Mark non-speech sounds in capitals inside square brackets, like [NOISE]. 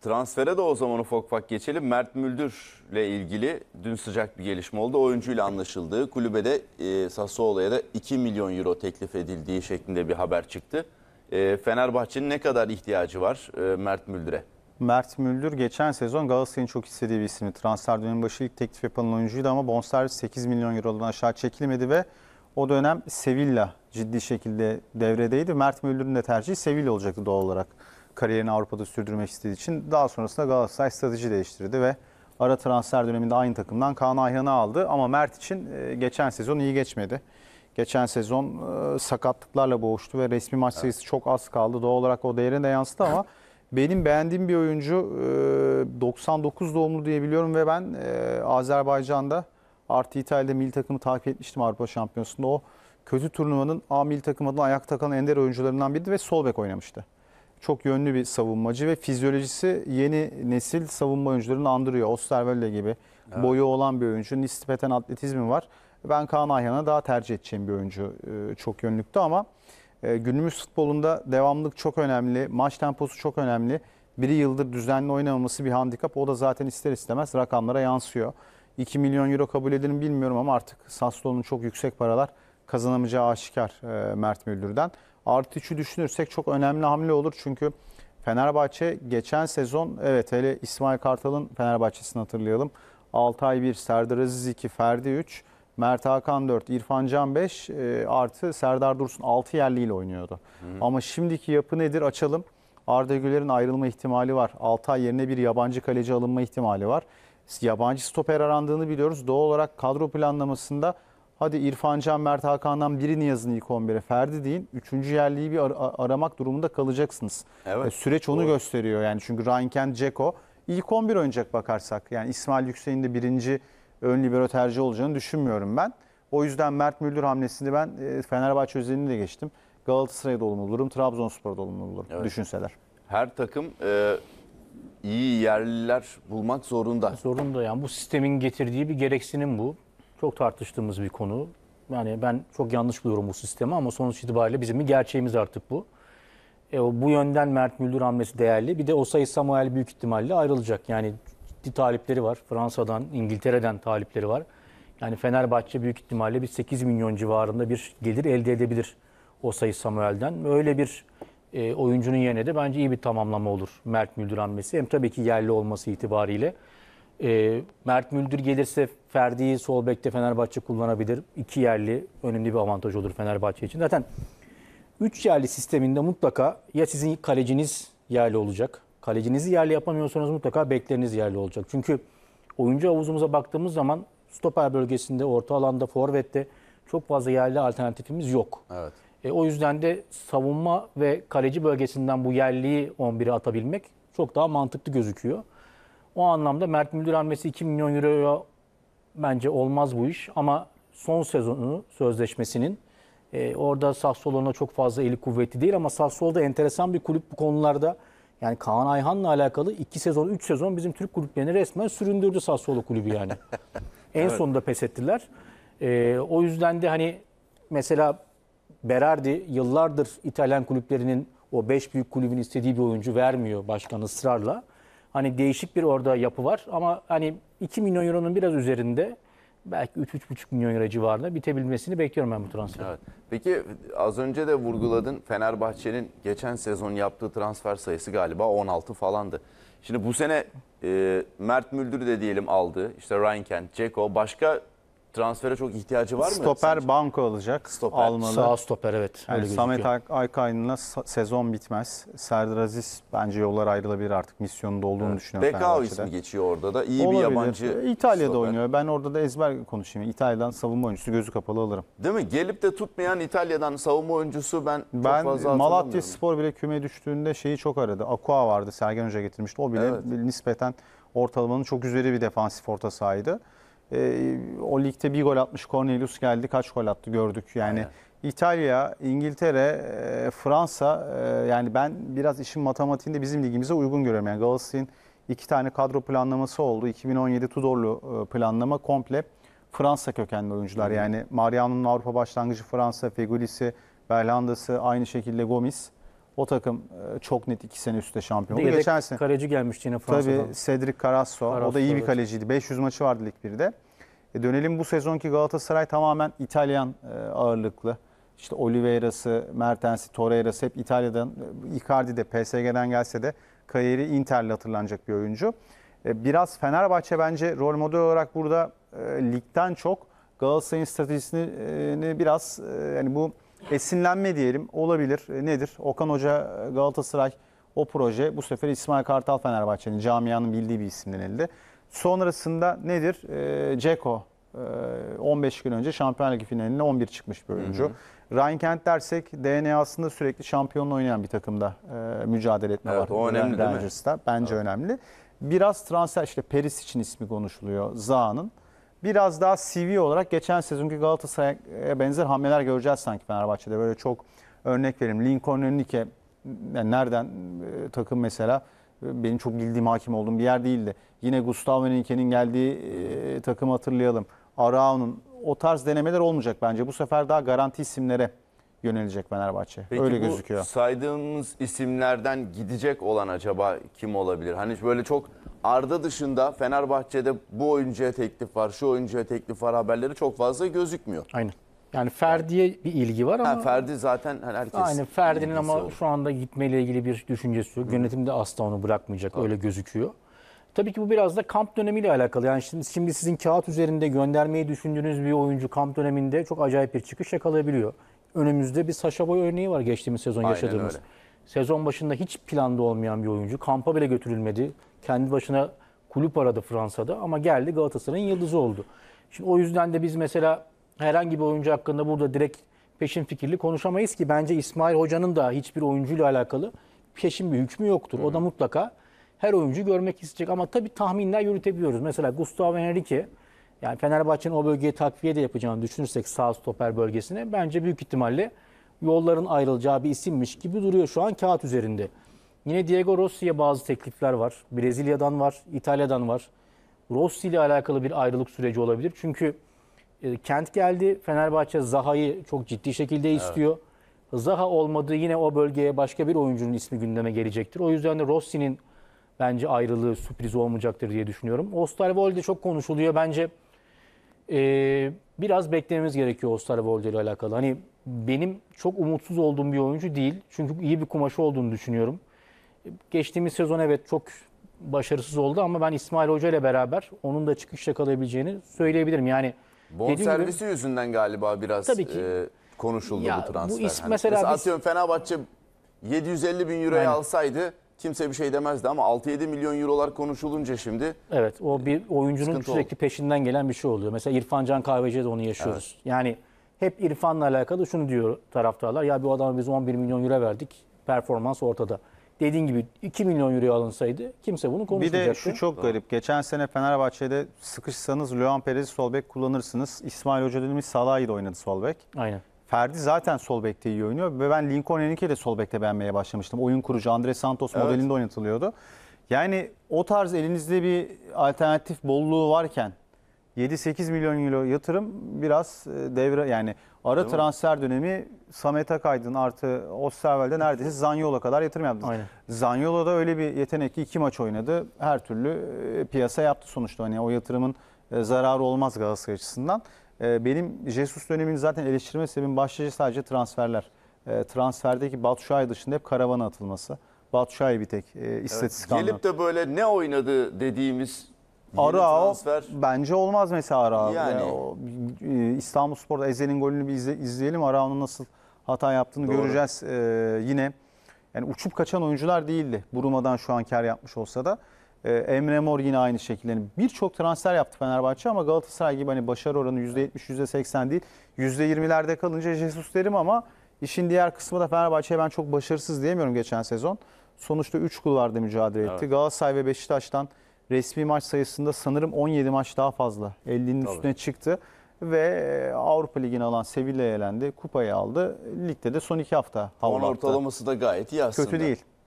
Transfere de o zaman ufak ufak geçelim. Mert Müldür'le ilgili dün sıcak bir gelişme oldu. Oyuncuyla anlaşıldığı kulübede e, Sassuolo'ya da 2 milyon euro teklif edildiği şeklinde bir haber çıktı. E, Fenerbahçe'nin ne kadar ihtiyacı var e, Mert Müldür'e? Mert Müldür geçen sezon Galatasaray'ın çok istediği bir isimdi. Transfer dönemi başı ilk teklif yapılan oyuncuydu ama bonservis 8 milyon eurodan aşağı çekilmedi ve o dönem Sevilla ciddi şekilde devredeydi. Mert Müldür'ün de tercihi Sevilla olacaktı doğal olarak kariyerini Avrupa'da sürdürmek istediği için daha sonrasında Galatasaray strateji değiştirdi ve ara transfer döneminde aynı takımdan Kaan Ayhan'ı aldı ama Mert için e, geçen sezon iyi geçmedi. Geçen sezon e, sakatlıklarla boğuştu ve resmi maç sayısı evet. çok az kaldı. Doğal olarak o değerine de yansıdı ama [LAUGHS] benim beğendiğim bir oyuncu 99 e, doğumlu diye biliyorum ve ben Azerbaycan'da artı İtalya'da milli takımı takip etmiştim Avrupa Şampiyonası'nda. O kötü turnuvanın A milli takım adına ayak takan ender oyuncularından biriydi ve sol bek oynamıştı çok yönlü bir savunmacı ve fizyolojisi yeni nesil savunma oyuncularını andırıyor. Osterwelle gibi evet. boyu olan bir oyuncu. Nispeten atletizmi var. Ben Kaan Ayhan'a daha tercih edeceğim bir oyuncu e, çok yönlüktü ama e, günümüz futbolunda devamlılık çok önemli. Maç temposu çok önemli. Biri yıldır düzenli oynamaması bir handikap. O da zaten ister istemez rakamlara yansıyor. 2 milyon euro kabul edilir bilmiyorum ama artık Sassuolo'nun çok yüksek paralar kazanamayacağı aşikar e, Mert Müldür'den artı 3'ü düşünürsek çok önemli hamle olur. Çünkü Fenerbahçe geçen sezon evet hele İsmail Kartal'ın Fenerbahçe'sini hatırlayalım. Altay 1, Serdar Aziz 2, Ferdi 3, Mert Hakan 4, İrfan Can 5 e, artı Serdar Dursun 6 yerliyle oynuyordu. Hı. Ama şimdiki yapı nedir açalım. Arda Güler'in ayrılma ihtimali var. Altay yerine bir yabancı kaleci alınma ihtimali var. Yabancı stoper arandığını biliyoruz. Doğal olarak kadro planlamasında Hadi İrfan Can Mert Hakan'dan birini yazın ilk 11'e. Ferdi deyin. Üçüncü yerliyi bir ar- aramak durumunda kalacaksınız. Evet. E, süreç onu doğru. gösteriyor yani. Çünkü Reinken, Ceko ilk 11 oynayacak bakarsak. Yani İsmail Yüksek'in de birinci ön libero tercih olacağını düşünmüyorum ben. O yüzden Mert Müldür hamlesini ben e, Fenerbahçe özelini de geçtim. Galatasaray'da olumlu bulurum, Trabzonspor'da olumlu bulurum evet. düşünseler. Her takım e, iyi yerliler bulmak zorunda. Zorunda yani bu sistemin getirdiği bir gereksinim bu. Çok tartıştığımız bir konu. Yani ben çok yanlış buluyorum bu sistemi ama sonuç itibariyle bizim bir gerçeğimiz artık bu. E, bu yönden Mert Müldür hamlesi değerli. Bir de Osay Samuel büyük ihtimalle ayrılacak. Yani ciddi talipleri var. Fransa'dan, İngiltere'den talipleri var. Yani Fenerbahçe büyük ihtimalle bir 8 milyon civarında bir gelir elde edebilir Osay Samuel'den. Öyle bir e, oyuncunun yerine de bence iyi bir tamamlama olur Mert Müldür hamlesi. Hem tabii ki yerli olması itibariyle. E, Mert Müldür gelirse Ferdi'yi sol bekte Fenerbahçe kullanabilir. İki yerli önemli bir avantaj olur Fenerbahçe için. Zaten üç yerli sisteminde mutlaka ya sizin kaleciniz yerli olacak. Kalecinizi yerli yapamıyorsanız mutlaka bekleriniz yerli olacak. Çünkü oyuncu havuzumuza baktığımız zaman stoper bölgesinde, orta alanda, forvette çok fazla yerli alternatifimiz yok. Evet. E, o yüzden de savunma ve kaleci bölgesinden bu yerliyi 11'e atabilmek çok daha mantıklı gözüküyor. O anlamda Mert Müldür hamlesi 2 milyon euroya bence olmaz bu iş. Ama son sezonu sözleşmesinin e, orada Sassuolo'na çok fazla eli kuvveti değil ama Sassuolo'da enteresan bir kulüp bu konularda. Yani Kaan Ayhan'la alakalı 2 sezon, 3 sezon bizim Türk kulüplerini resmen süründürdü Sassuolo kulübü yani. [LAUGHS] en evet. sonunda pes ettiler. E, o yüzden de hani mesela Berardi yıllardır İtalyan kulüplerinin o 5 büyük kulübün istediği bir oyuncu vermiyor başkan ısrarla. Hani değişik bir orada yapı var ama hani 2 milyon euronun biraz üzerinde belki 3-3,5 milyon euro civarında bitebilmesini bekliyorum ben bu transferi. Evet. Peki az önce de vurguladın Fenerbahçe'nin geçen sezon yaptığı transfer sayısı galiba 16 falandı. Şimdi bu sene e, Mert Müldür de diyelim aldı. İşte Ryan Kent, Ceko başka transfere çok ihtiyacı var mı? Stoper banka olacak. Stoper. Almalı. Sağ stoper evet. Yani Samet Ay- sezon bitmez. Serdar Aziz bence yollar ayrılabilir artık. Misyonunda olduğunu evet. düşünüyorum. Bekao ismi geçiyor orada da. İyi Olabilir. bir yabancı. İtalya'da stoper. oynuyor. Ben orada da ezber konuşayım. İtalya'dan savunma oyuncusu gözü kapalı alırım. Değil mi? Gelip de tutmayan İtalya'dan savunma oyuncusu ben, ben çok fazla Malatya Spor bile küme düştüğünde şeyi çok aradı. Aqua vardı. Sergen Hoca getirmişti. O bile evet. nispeten ortalamanın çok üzeri bir defansif orta sahaydı e, o ligde bir gol atmış Cornelius geldi kaç gol attı gördük yani. Aynen. İtalya, İngiltere, e, Fransa e, yani ben biraz işin matematiğinde bizim ligimize uygun görüyorum. Yani Galatasaray'ın iki tane kadro planlaması oldu. 2017 Tudorlu e, planlama komple Fransa kökenli oyuncular. Yani Mariano'nun Avrupa başlangıcı Fransa, Fegulisi, Berlanda'sı aynı şekilde Gomis. O takım e, çok net iki sene üstte şampiyon oldu. Geçen sene. Kaleci gelmişti yine Fransa'dan. Tabii Cedric Carasso. Carasso o da iyi bir kaleciydi. 500 maçı vardı Lig 1'de. E dönelim bu sezonki Galatasaray tamamen İtalyan e, ağırlıklı. İşte Oliveira'sı, Mertens'i, Torreira'sı hep İtalya'dan, e, Icardi de PSG'den gelse de kariyeri Inter'le hatırlanacak bir oyuncu. Biraz Fenerbahçe bence rol model olarak burada ligden çok Galatasaray'ın stratejisini biraz yani bu Esinlenme diyelim olabilir. E, nedir? Okan Hoca e, Galatasaray o proje bu sefer İsmail Kartal Fenerbahçe'nin camianın bildiği bir isimden elde. Sonrasında nedir? E, Ceko 15 gün önce Şampiyonlar Ligi finaline 11 çıkmış bir oyuncu. Hı hı. Ryan Kent dersek DNA'sında sürekli şampiyonla oynayan bir takımda mücadele etme evet, var. O önemli Rangers'ta. değil mi? Bence evet. önemli. Biraz transfer işte Peris için ismi konuşuluyor Zaha'nın biraz daha CV olarak geçen sezonki Galatasaray'a benzer hamleler göreceğiz sanki Fenerbahçe'de. Böyle çok örnek vereyim. Lincoln Enrique yani nereden e, takım mesela e, benim çok bildiğim hakim olduğum bir yer değildi. Yine Gustavo Henrique'nin geldiği e, takım hatırlayalım. Arao'nun o tarz denemeler olmayacak bence. Bu sefer daha garanti isimlere yönelecek Fenerbahçe. Peki Öyle bu gözüküyor. saydığımız isimlerden gidecek olan acaba kim olabilir? Hani böyle çok Arda dışında Fenerbahçe'de bu oyuncuya teklif var, şu oyuncuya teklif var haberleri çok fazla gözükmüyor. Aynen. Yani Ferdi'ye bir ilgi var ama... Ha, Ferdi zaten herkes... Aynen Ferdi'nin ama olur. şu anda gitmeyle ilgili bir düşüncesi yok. Yönetim de asla onu bırakmayacak Tabii. öyle gözüküyor. Tabii ki bu biraz da kamp dönemiyle alakalı. Yani şimdi, şimdi sizin kağıt üzerinde göndermeyi düşündüğünüz bir oyuncu kamp döneminde çok acayip bir çıkış yakalayabiliyor. Önümüzde bir Saşa Boy örneği var geçtiğimiz sezon Aynen yaşadığımız. Öyle. Sezon başında hiç planda olmayan bir oyuncu. Kampa bile götürülmedi. Kendi başına kulüp aradı Fransa'da ama geldi Galatasaray'ın yıldızı oldu. Şimdi o yüzden de biz mesela herhangi bir oyuncu hakkında burada direkt peşin fikirli konuşamayız ki bence İsmail Hoca'nın da hiçbir oyuncuyla alakalı peşin bir hükmü yoktur. O da mutlaka her oyuncu görmek isteyecek ama tabii tahminler yürütebiliyoruz. Mesela Gustavo Henrique yani Fenerbahçe'nin o bölgeye takviye de yapacağını düşünürsek sağ stoper bölgesine bence büyük ihtimalle yolların ayrılacağı bir isimmiş gibi duruyor şu an kağıt üzerinde. Yine Diego Rossi'ye bazı teklifler var. Brezilya'dan var, İtalya'dan var. Rossi ile alakalı bir ayrılık süreci olabilir. Çünkü e, Kent geldi. Fenerbahçe Zaha'yı çok ciddi şekilde istiyor. Evet. Zaha olmadı yine o bölgeye başka bir oyuncunun ismi gündeme gelecektir. O yüzden de Rossi'nin bence ayrılığı sürpriz olmayacaktır diye düşünüyorum. Osterwolde çok konuşuluyor. Bence ee, biraz beklememiz gerekiyor Osterwolde ile alakalı. Hani benim çok umutsuz olduğum bir oyuncu değil. Çünkü iyi bir kumaşı olduğunu düşünüyorum. Geçtiğimiz sezon evet çok başarısız oldu ama ben İsmail Hoca ile beraber onun da çıkışta kalabileceğini söyleyebilirim. Yani bon servisi gibi, yüzünden galiba biraz tabii ki, e, konuşuldu ya, bu transfer. Bu is, hani. mesela, mesela biz, atıyorum Fenerbahçe 750 bin euroya yani, alsaydı kimse bir şey demezdi ama 6-7 milyon eurolar konuşulunca şimdi Evet o bir e, oyuncunun Sıkıntı sürekli peşinden gelen bir şey oluyor. Mesela İrfan Can Kahveci'de de onu yaşıyoruz. Yani hep İrfan'la alakalı şunu diyor taraftarlar. Ya bir adama biz 11 milyon euro verdik. Performans ortada. Dediğin gibi 2 milyon euro alınsaydı kimse bunu Bir de şu çok garip. Geçen sene Fenerbahçe'de sıkışsanız Luan Perez'i sol kullanırsınız. İsmail Hoca dediğimiz Salah'ı da oynadı sol Aynen. Ferdi zaten sol bekte iyi oynuyor ve ben Lincoln Henrique ile sol bekte beğenmeye başlamıştım. Oyun kurucu Andres Santos evet. modelinde oynatılıyordu. Yani o tarz elinizde bir alternatif bolluğu varken 7-8 milyon euro yatırım biraz e, devre yani ara Değil transfer mi? dönemi Samet Akaydın artı Osterwald'e neredeyse Zanyolo kadar yatırım yaptı. Aynen. da öyle bir yetenek ki iki maç oynadı. Her türlü e, piyasa yaptı sonuçta. Hani o yatırımın e, zararı olmaz Galatasaray açısından. Ee, benim Jesus dönemini zaten eleştirme sebebim başlıca sadece transferler. Ee, transferdeki Batuşay dışında hep karavana atılması. Batuşay bir tek e, istatistik evet, Gelip de böyle ne oynadı dediğimiz Arao transfer... bence olmaz mesela Arao. Yani... yani o, e, İstanbul Spor'da Ezel'in golünü bir izle, izleyelim. Arao'nun nasıl hata yaptığını Doğru. göreceğiz. Ee, yine yani uçup kaçan oyuncular değildi. Buruma'dan şu an kar yapmış olsa da. Ee, Emre Mor yine aynı şekilde. Yani Birçok transfer yaptı Fenerbahçe ama Galatasaray gibi hani başarı oranı %70, %80 değil. %20'lerde kalınca Jesus derim ama işin diğer kısmı da Fenerbahçe'ye ben çok başarısız diyemiyorum geçen sezon. Sonuçta 3 kulvarda mücadele etti. Evet. Galatasaray ve Beşiktaş'tan resmi maç sayısında sanırım 17 maç daha fazla. 50'nin üstüne çıktı ve e, Avrupa Ligi'ni alan Sevilla'ya elendi. Kupayı aldı. Ligde de son iki hafta. Puan ortalaması da gayet iyi aslında. Kötü değil.